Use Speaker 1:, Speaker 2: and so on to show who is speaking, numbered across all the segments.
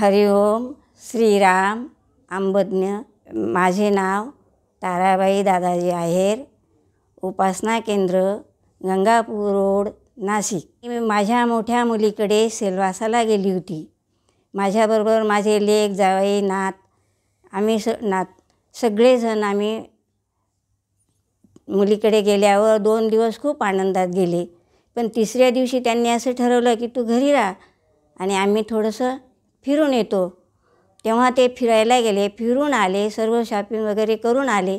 Speaker 1: हरिओम श्रीराम आंबज्ञ माझे नाव ताराबाई दादाजी आहेर उपासना केंद्र गंगापूर रोड नाशिक मी माझ्या मोठ्या मुलीकडे सेलवासाला गेली होती माझ्याबरोबर माझे लेख जावई नात आम्ही स नात सगळेजण आम्ही मुलीकडे गेल्यावर दोन दिवस खूप आनंदात गेले पण तिसऱ्या दिवशी त्यांनी असं ठरवलं की तू घरी राहा आणि आम्ही थोडंसं फिरून येतो तेव्हा ते फिरायला गेले फिरून आले सर्व शॉपिंग वगैरे करून आले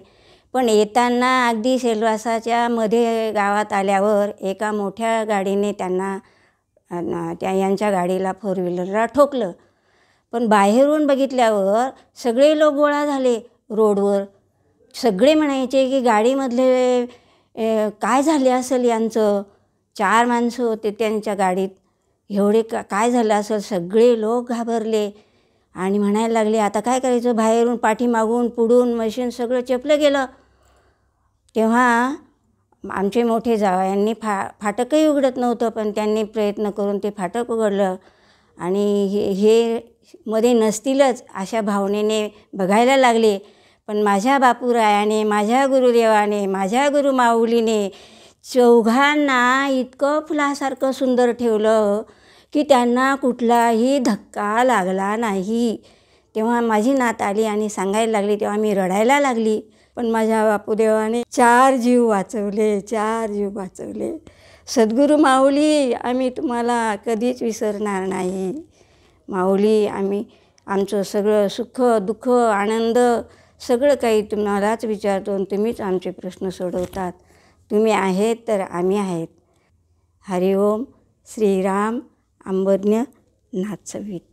Speaker 1: पण येताना अगदी सेलवासाच्या मध्ये गावात आल्यावर एका मोठ्या गाडीने त्यांना त्या यांच्या गाडीला फोर व्हीलरला ठोकलं पण बाहेरून बघितल्यावर सगळे लोक गोळा झाले रोडवर सगळे म्हणायचे की गाडीमधले काय झाले असेल यांचं चार माणसं होते त्यांच्या गाडीत एवढे का काय झालं असं सगळे लोक घाबरले आणि म्हणायला लागले आता काय करायचं बाहेरून पाठीमागून पुढून मशीन सगळं चेपलं गेलं तेव्हा आमचे मोठे यांनी फा फाटकही उघडत नव्हतं पण त्यांनी प्रयत्न करून ते फाटक उघडलं आणि हे हे मध्ये नसतीलच अशा भावनेने बघायला लागले पण माझ्या बापूरायाने माझ्या गुरुदेवाने माझ्या गुरुमाऊलीने चौघांना इतकं फुलासारखं सुंदर ठेवलं की त्यांना कुठलाही धक्का लागला नाही तेव्हा माझी नात आली आणि सांगायला लागली तेव्हा मी रडायला लागली पण माझ्या बापूदेवाने चार जीव वाचवले चार जीव वाचवले सद्गुरू माऊली आम्ही तुम्हाला कधीच विसरणार नाही माऊली आम्ही आमचं सगळं सुख दुःख आनंद सगळं काही तुम्हालाच विचारतो तुम्हीच आमचे प्रश्न सोडवतात तुम्ही आहेत तर आम्ही आहेत हरिओम श्रीराम नाथ नाचवीत